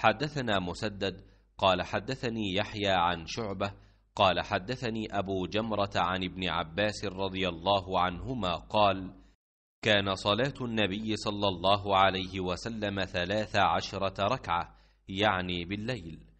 حدثنا مسدد قال حدثني يحيى عن شعبة قال حدثني أبو جمرة عن ابن عباس رضي الله عنهما قال كان صلاة النبي صلى الله عليه وسلم ثلاث عشرة ركعة يعني بالليل